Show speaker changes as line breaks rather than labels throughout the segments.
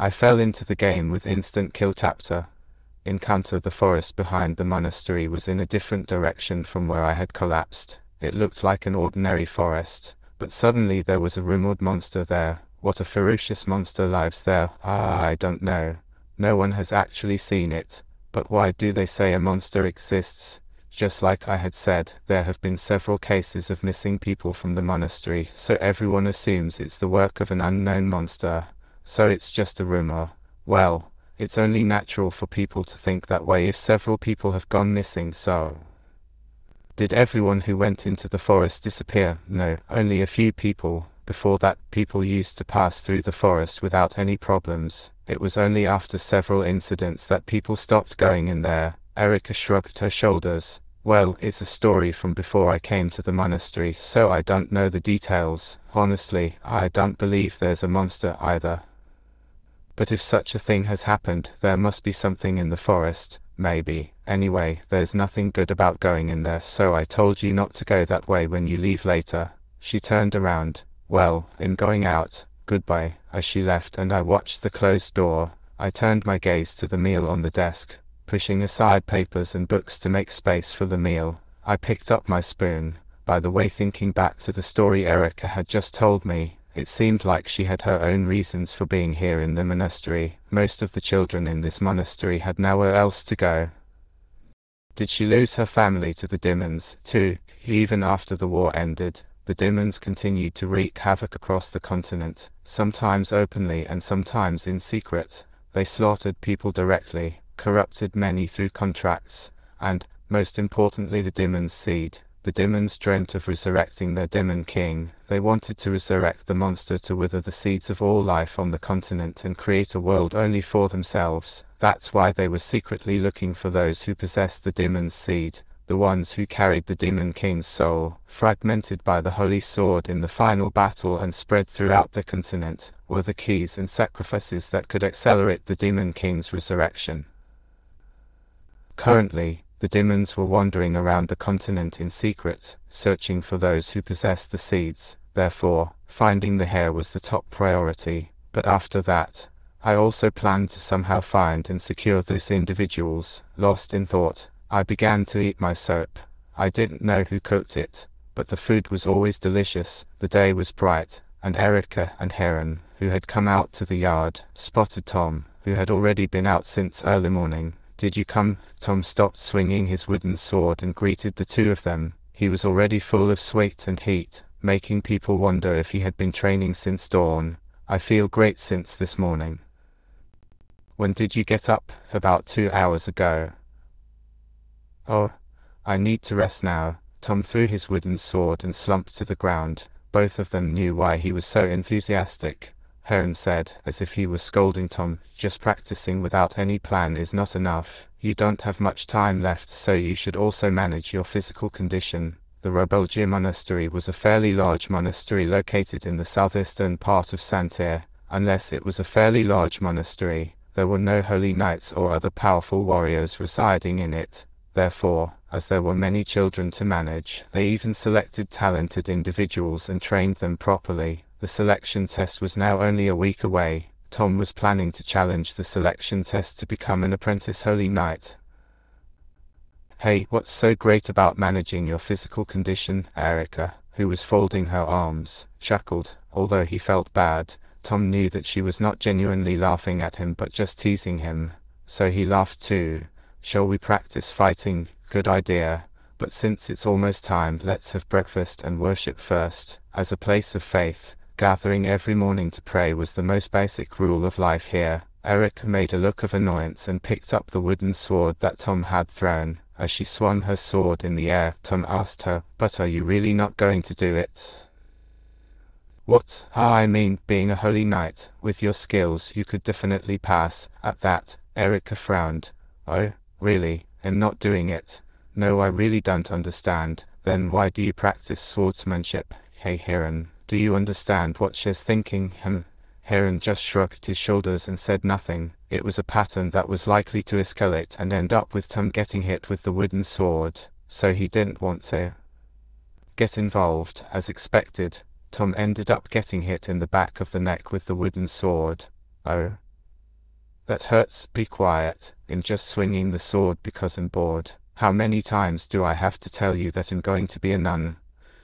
I fell into the game with instant kill chapter. Encounter the forest behind the monastery was in a different direction from where I had collapsed. It looked like an ordinary forest, but suddenly there was a rumored monster there. What a ferocious monster lives there. Ah, I don't know. No one has actually seen it. But why do they say a monster exists? Just like I had said, there have been several cases of missing people from the monastery, so everyone assumes it's the work of an unknown monster so it's just a rumor. Well, it's only natural for people to think that way if several people have gone missing so. Did everyone who went into the forest disappear? No, only a few people. Before that, people used to pass through the forest without any problems. It was only after several incidents that people stopped going in there. Erica shrugged her shoulders. Well, it's a story from before I came to the monastery, so I don't know the details. Honestly, I don't believe there's a monster either. But if such a thing has happened, there must be something in the forest, maybe. Anyway, there's nothing good about going in there, so I told you not to go that way when you leave later. She turned around. Well, in going out, goodbye. As she left and I watched the closed door, I turned my gaze to the meal on the desk, pushing aside papers and books to make space for the meal. I picked up my spoon, by the way thinking back to the story Erica had just told me, it seemed like she had her own reasons for being here in the monastery. Most of the children in this monastery had nowhere else to go. Did she lose her family to the demons, too? Even after the war ended, the demons continued to wreak havoc across the continent, sometimes openly and sometimes in secret. They slaughtered people directly, corrupted many through contracts, and, most importantly the demon's seed, the demons dreamt of resurrecting their demon king, they wanted to resurrect the monster to wither the seeds of all life on the continent and create a world only for themselves. That's why they were secretly looking for those who possessed the demon's seed, the ones who carried the demon king's soul, fragmented by the holy sword in the final battle and spread throughout the continent, were the keys and sacrifices that could accelerate the demon king's resurrection. Currently, the demons were wandering around the continent in secret, searching for those who possessed the seeds, therefore, finding the hair was the top priority, but after that, I also planned to somehow find and secure those individuals, lost in thought, I began to eat my soap, I didn't know who cooked it, but the food was always delicious, the day was bright, and Erica and Heron, who had come out to the yard, spotted Tom, who had already been out since early morning, did you come? Tom stopped swinging his wooden sword and greeted the two of them. He was already full of sweat and heat, making people wonder if he had been training since dawn. I feel great since this morning. When did you get up? About two hours ago. Oh, I need to rest now. Tom threw his wooden sword and slumped to the ground. Both of them knew why he was so enthusiastic. Hearn said, as if he was scolding Tom, just practicing without any plan is not enough. You don't have much time left so you should also manage your physical condition. The Robolgia Monastery was a fairly large monastery located in the southeastern part of Santir. Unless it was a fairly large monastery, there were no holy knights or other powerful warriors residing in it. Therefore, as there were many children to manage, they even selected talented individuals and trained them properly. The selection test was now only a week away. Tom was planning to challenge the selection test to become an apprentice holy knight. Hey, what's so great about managing your physical condition, Erica, who was folding her arms, chuckled, although he felt bad. Tom knew that she was not genuinely laughing at him but just teasing him, so he laughed too. Shall we practice fighting? Good idea. But since it's almost time, let's have breakfast and worship first, as a place of faith. Gathering every morning to pray was the most basic rule of life here. Eric made a look of annoyance and picked up the wooden sword that Tom had thrown. As she swung her sword in the air, Tom asked her, But are you really not going to do it? What? I mean, being a holy knight, with your skills you could definitely pass. At that, Erica frowned. Oh, really? And not doing it? No, I really don't understand. Then why do you practice swordsmanship, hey do you understand what she's thinking? Him. Heron just shrugged his shoulders and said nothing. It was a pattern that was likely to escalate and end up with Tom getting hit with the wooden sword, so he didn't want to get involved, as expected. Tom ended up getting hit in the back of the neck with the wooden sword. Oh. That hurts, be quiet, in just swinging the sword because I'm bored. How many times do I have to tell you that I'm going to be a nun?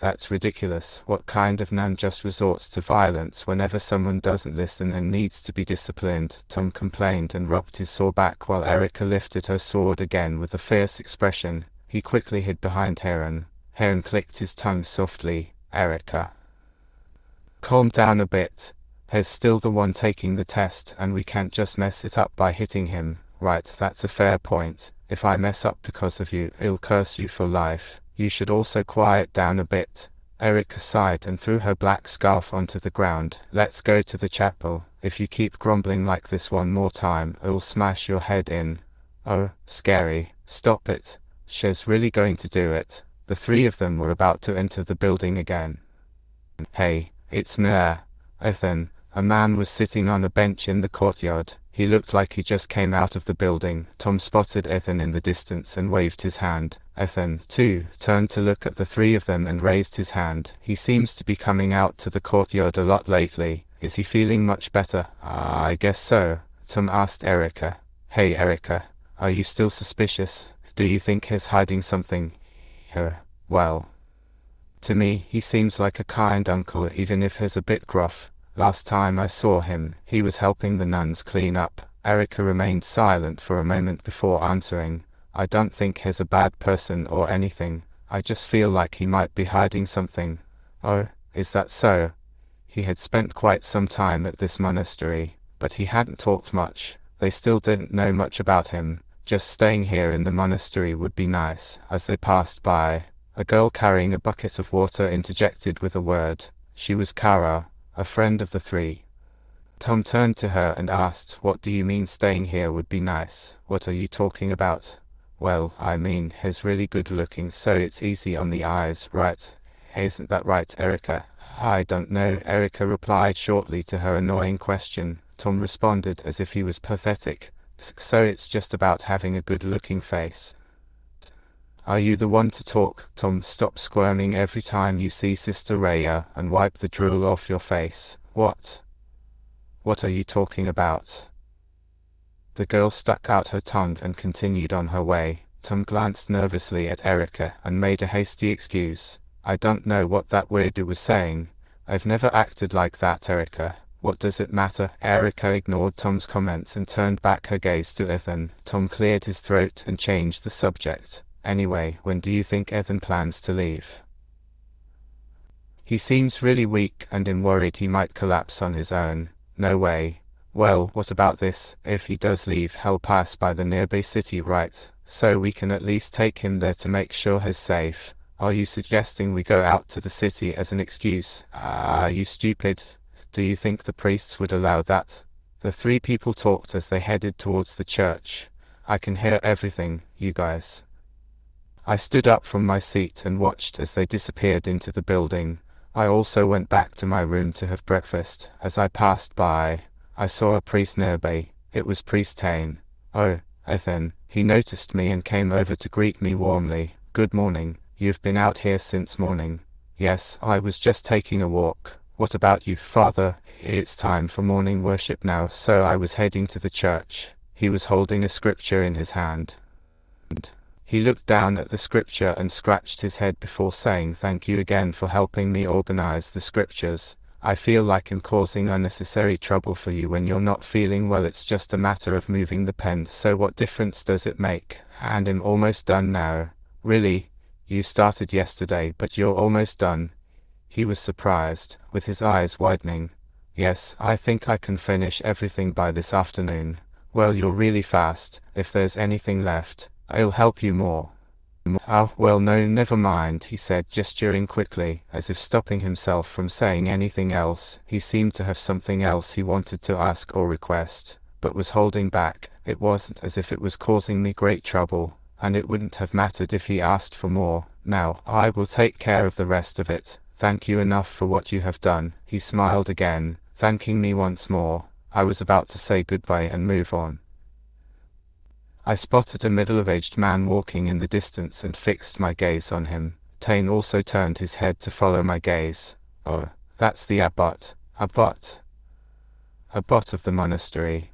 that's ridiculous. What kind of nan just resorts to violence whenever someone doesn't listen and needs to be disciplined? Tom complained and rubbed his sore back while Erica lifted her sword again with a fierce expression. He quickly hid behind Heron. Heron clicked his tongue softly. Erica. Calm down a bit. He's still the one taking the test and we can't just mess it up by hitting him. Right, that's a fair point. If I mess up because of you, I'll curse you for life. You should also quiet down a bit. Erica sighed and threw her black scarf onto the ground. Let's go to the chapel. If you keep grumbling like this one more time, I will smash your head in. Oh, scary. Stop it. She's really going to do it. The three of them were about to enter the building again. Hey, it's me, Ethan, a man was sitting on a bench in the courtyard. He looked like he just came out of the building. Tom spotted Ethan in the distance and waved his hand. Ethan, too, turned to look at the three of them and raised his hand. He seems to be coming out to the courtyard a lot lately. Is he feeling much better? Uh, I guess so. Tom asked Erica. Hey Erica, are you still suspicious? Do you think he's hiding something? Uh, well, to me, he seems like a kind uncle even if he's a bit gruff. Last time I saw him, he was helping the nuns clean up. Erica remained silent for a moment before answering. I don't think he's a bad person or anything. I just feel like he might be hiding something. Oh, is that so? He had spent quite some time at this monastery, but he hadn't talked much. They still didn't know much about him. Just staying here in the monastery would be nice. As they passed by, a girl carrying a bucket of water interjected with a word. She was Kara, a friend of the three. Tom turned to her and asked, What do you mean staying here would be nice? What are you talking about? Well, I mean, he's really good looking, so it's easy on the eyes, right? Isn't that right, Erica? I don't know, Erica replied shortly to her annoying question. Tom responded as if he was pathetic. So it's just about having a good looking face. Are you the one to talk, Tom? Stop squirming every time you see Sister Raya and wipe the drool off your face. What? What are you talking about? The girl stuck out her tongue and continued on her way. Tom glanced nervously at Erica and made a hasty excuse. I don't know what that weirdo was saying. I've never acted like that, Erica. What does it matter? Erica ignored Tom's comments and turned back her gaze to Ethan. Tom cleared his throat and changed the subject. Anyway, when do you think Ethan plans to leave? He seems really weak and I'm worried he might collapse on his own. No way. Well, what about this? If he does leave Hell Pass by the nearby city right, so we can at least take him there to make sure he's safe. Are you suggesting we go out to the city as an excuse? Ah, you stupid. Do you think the priests would allow that? The three people talked as they headed towards the church. I can hear everything, you guys. I stood up from my seat and watched as they disappeared into the building. I also went back to my room to have breakfast. As I passed by, I saw a priest nearby. It was Priest Tane. Oh, Ethan. He noticed me and came over to greet me warmly. Good morning. You've been out here since morning. Yes, I was just taking a walk. What about you, father? It's time for morning worship now, so I was heading to the church. He was holding a scripture in his hand. He looked down at the scripture and scratched his head before saying thank you again for helping me organize the scriptures. I feel like I'm causing unnecessary trouble for you when you're not feeling well it's just a matter of moving the pens so what difference does it make? And I'm almost done now. Really? You started yesterday but you're almost done. He was surprised, with his eyes widening. Yes, I think I can finish everything by this afternoon. Well you're really fast, if there's anything left. I'll help you more. Ah, well no, never mind, he said, gesturing quickly, as if stopping himself from saying anything else. He seemed to have something else he wanted to ask or request, but was holding back. It wasn't as if it was causing me great trouble, and it wouldn't have mattered if he asked for more. Now, I will take care of the rest of it. Thank you enough for what you have done. He smiled again, thanking me once more. I was about to say goodbye and move on. I spotted a middle-aged man walking in the distance and fixed my gaze on him. Taine also turned his head to follow my gaze. Oh, that's the abbot, abbot, abbot of the monastery.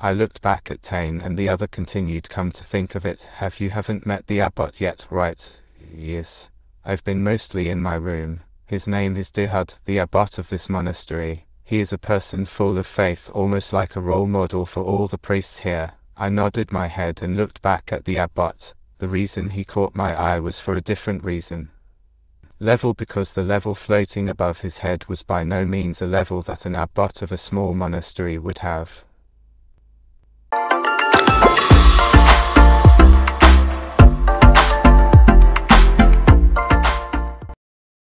I looked back at Taine, and the other continued come to think of it, have you haven't met the abbot yet, right? Yes. I've been mostly in my room. His name is Dihud, the abbot of this monastery. He is a person full of faith almost like a role model for all the priests here. I nodded my head and looked back at the abbot. The reason he caught my eye was for a different reason. Level because the level floating above his head was by no means a level that an abbot of a small monastery would have.